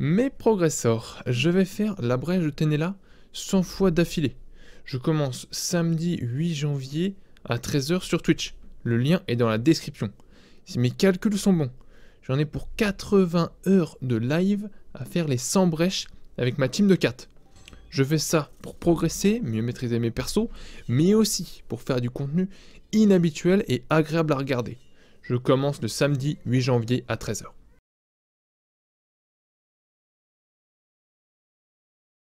Mes progressors, je vais faire la brèche de Tenela 100 fois d'affilée. Je commence samedi 8 janvier à 13h sur Twitch. Le lien est dans la description. Si mes calculs sont bons, j'en ai pour 80 heures de live à faire les 100 brèches avec ma team de 4. Je fais ça pour progresser, mieux maîtriser mes persos, mais aussi pour faire du contenu inhabituel et agréable à regarder. Je commence le samedi 8 janvier à 13h.